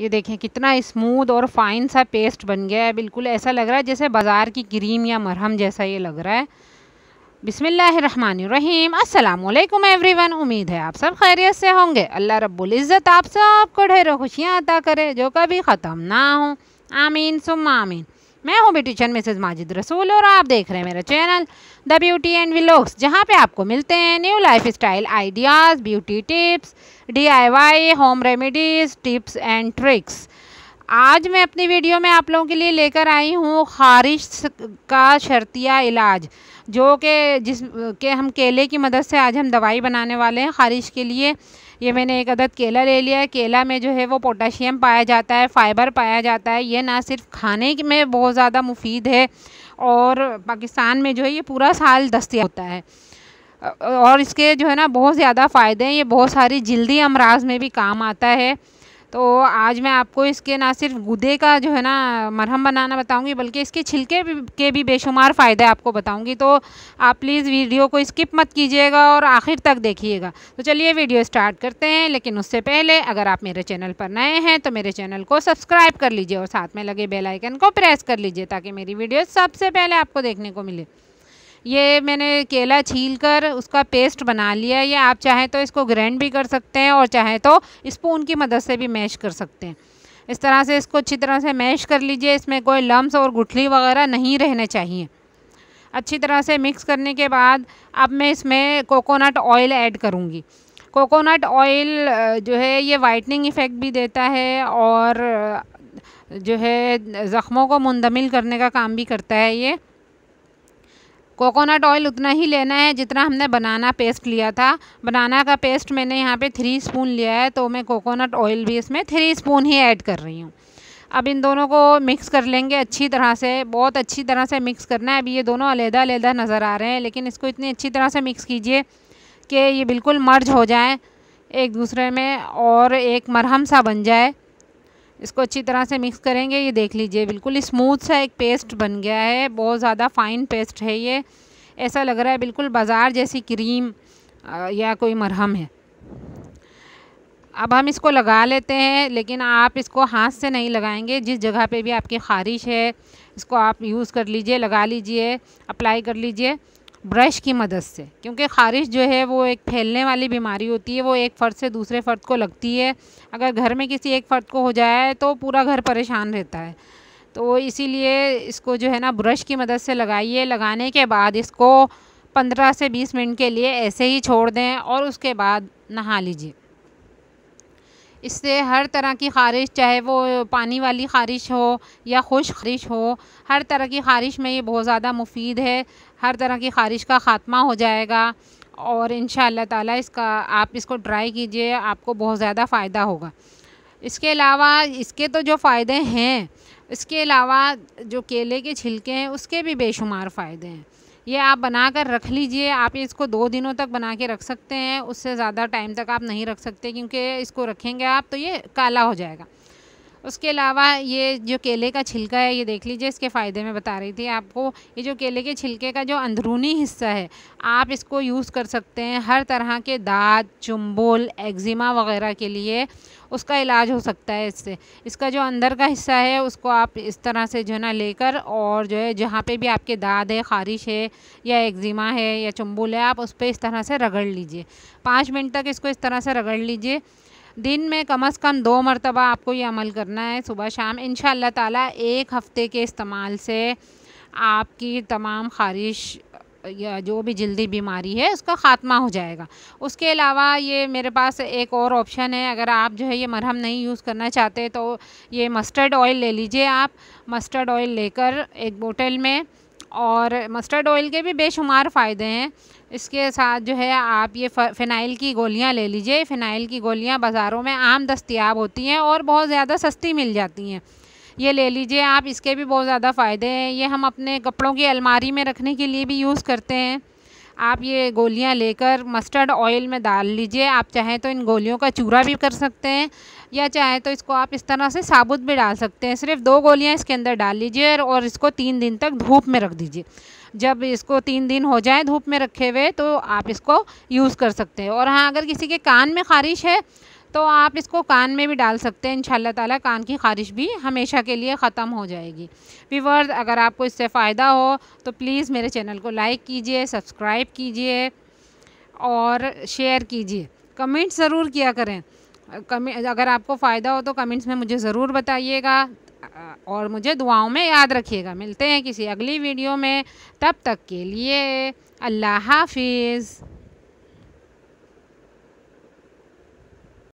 ये देखें कितना स्मूथ और फाइन सा पेस्ट बन गया है बिल्कुल ऐसा लग रहा है जैसे बाज़ार की क्रीम या मरहम जैसा ये लग रहा है असल अल्लाम एवरीवन उम्मीद है आप सब खैरियत से होंगे अल्लाह रब्बुल इज़्ज़त आप सबको ढेर खुशियाँ अता करे जो कभी ख़त्म ना हो आमीन सुम आमीन मैं हूं ब्यूटिशन मिसेज माजिद रसूल और आप देख रहे हैं मेरा channel the beauty and vlogs जहां पे आपको मिलते हैं new lifestyle ideas beauty tips the home remedies tips and tricks आज मैं अपनी वीडियो में आप लोगों के लिए लेकर आई हूँ खारिश का शर्तिया इलाज जो कि जिस के हम केले की मदद से आज हम दवाई बनाने वाले हैं खारिश के लिए ये मैंने एक अदद केला ले लिया है केला में जो है वो पोटाशियम पाया जाता है फ़ाइबर पाया जाता है ये ना सिर्फ खाने में बहुत ज़्यादा मुफीद है और पाकिस्तान में जो है ये पूरा साल दस्तिया होता है और इसके जो है ना बहुत ज़्यादा फ़ायदे हैं ये बहुत सारी जल्दी अमराज में भी काम आता है तो आज मैं आपको इसके ना सिर्फ गुदे का जो है ना मरहम बनाना बताऊंगी बल्कि इसके छिलके के भी बेशुमार फ़ायदे आपको बताऊंगी तो आप प्लीज़ वीडियो को स्किप मत कीजिएगा और आखिर तक देखिएगा तो चलिए वीडियो स्टार्ट करते हैं लेकिन उससे पहले अगर आप मेरे चैनल पर नए हैं तो मेरे चैनल को सब्सक्राइब कर लीजिए और साथ में लगे बेलाइकन को प्रेस कर लीजिए ताकि मेरी वीडियो सबसे पहले आपको देखने को मिले ये मैंने केला छील कर उसका पेस्ट बना लिया ये आप चाहें तो इसको ग्रैंड भी कर सकते हैं और चाहें तो स्पून की मदद से भी मैश कर सकते हैं इस तरह से इसको अच्छी तरह से मैश कर लीजिए इसमें कोई लम्स और गुठली वगैरह नहीं रहने चाहिए अच्छी तरह से मिक्स करने के बाद अब मैं इसमें कोकोनट ऑयल ऐड करूँगी कोकोनट ऑयल जो है ये वाइटनिंग इफ़ेक्ट भी देता है और जो है ज़ख़्मों को मुंदमिल करने का काम भी करता है ये कोकोनट ऑयल उतना ही लेना है जितना हमने बनाना पेस्ट लिया था बनाना का पेस्ट मैंने यहाँ पे थ्री स्पून लिया है तो मैं कोकोनट ऑयल भी इसमें थ्री स्पून ही ऐड कर रही हूँ अब इन दोनों को मिक्स कर लेंगे अच्छी तरह से बहुत अच्छी तरह से मिक्स करना है अभी ये दोनों अलहदा अलहदा नज़र आ रहे हैं लेकिन इसको इतनी अच्छी तरह से मिक्स कीजिए कि ये बिल्कुल मर्ज हो जाए एक दूसरे में और एक मरहम सा बन जाए इसको अच्छी तरह से मिक्स करेंगे ये देख लीजिए बिल्कुल स्मूथ सा एक पेस्ट बन गया है बहुत ज़्यादा फाइन पेस्ट है ये ऐसा लग रहा है बिल्कुल बाज़ार जैसी क्रीम या कोई मरहम है अब हम इसको लगा लेते हैं लेकिन आप इसको हाथ से नहीं लगाएंगे जिस जगह पे भी आपकी ख़ारिश है इसको आप यूज़ कर लीजिए लगा लीजिए अप्लाई कर लीजिए ब्रश की मदद से क्योंकि ख़ारिश जो है वो एक फैलने वाली बीमारी होती है वो एक फ़र्द से दूसरे फ़र्द को लगती है अगर घर में किसी एक फ़र्द को हो जाए तो पूरा घर परेशान रहता है तो इसीलिए इसको जो है ना ब्रश की मदद से लगाइए लगाने के बाद इसको पंद्रह से बीस मिनट के लिए ऐसे ही छोड़ दें और उसके बाद नहा लीजिए इससे हर तरह की ख़ारिश चाहे वो पानी वाली ख़ारिश हो या खुश ख़ारिश हो हर तरह की ख़ारिश में ये बहुत ज़्यादा मुफीद है हर तरह की ख़ारिश का ख़ात्मा हो जाएगा और इन ताला इसका आप इसको ट्राई कीजिए आपको बहुत ज़्यादा फ़ायदा होगा इसके अलावा इसके तो जो फ़ायदे हैं इसके अलावा जो केले के छिलके हैं उसके भी बेशुमार फ़ायदे हैं ये आप बना कर रख लीजिए आप इसको दो दिनों तक बना के रख सकते हैं उससे ज़्यादा टाइम तक आप नहीं रख सकते क्योंकि इसको रखेंगे आप तो ये काला हो जाएगा उसके अलावा ये जो केले का छिलका है ये देख लीजिए इसके फ़ायदे में बता रही थी आपको ये जो केले के छिलके का जो अंदरूनी हिस्सा है आप इसको यूज़ कर सकते हैं हर तरह के दाद चुम्बुल एक्जिमा वगैरह के लिए उसका इलाज हो सकता है इससे इसका जो अंदर का हिस्सा है उसको आप इस तरह से जो है ना लेकर और जो है जहाँ पे भी आपके दाद है ख़ारिश है या एक्जिमा है या चुम्बुल है आप उस पर इस तरह से रगड़ लीजिए पाँच मिनट तक इसको इस तरह से रगड़ लीजिए दिन में कम अज़ कम दो मरतबा आपको ये अमल करना है सुबह शाम इन ताला एक हफ़्ते के इस्तेमाल से आपकी तमाम खारिश या जो भी जल्दी बीमारी है उसका ख़ात्मा हो जाएगा उसके अलावा ये मेरे पास एक और ऑप्शन है अगर आप जो है ये मरहम नहीं यूज़ करना चाहते तो ये मस्टर्ड ऑयल ले लीजिए आप मस्टर्ड ऑयल लेकर एक बोतल में और मस्टर्ड ऑयल के भी बेशुमार फ़ायदे हैं इसके साथ जो है आप ये फ़िनाइल की गोलियां ले लीजिए फ़िनाइल की गोलियां बाज़ारों में आम दस्तियाब होती हैं और बहुत ज़्यादा सस्ती मिल जाती हैं ये ले लीजिए आप इसके भी बहुत ज़्यादा फ़ायदे हैं ये हम अपने कपड़ों की अलमारी में रखने के लिए भी यूज़ करते हैं आप ये गोलियां लेकर मस्टर्ड ऑयल में डाल लीजिए आप चाहें तो इन गोलियों का चूरा भी कर सकते हैं या चाहें तो इसको आप इस तरह से साबुत भी डाल सकते हैं सिर्फ दो गोलियां इसके अंदर डाल लीजिए और इसको तीन दिन तक धूप में रख दीजिए जब इसको तीन दिन हो जाए धूप में रखे हुए तो आप इसको यूज़ कर सकते हैं और हाँ अगर किसी के कान में ख़ारिश है तो आप इसको कान में भी डाल सकते हैं इन ताला कान की खारिश भी हमेशा के लिए ख़त्म हो जाएगी वीवर्स अगर आपको इससे फ़ायदा हो तो प्लीज़ मेरे चैनल को लाइक कीजिए सब्सक्राइब कीजिए और शेयर कीजिए कमेंट ज़रूर किया करें कमें अगर आपको फ़ायदा हो तो कमेंट्स में मुझे ज़रूर बताइएगा और मुझे दुआओं में याद रखिएगा मिलते हैं किसी अगली वीडियो में तब तक के लिए अल्लाह हाफिज़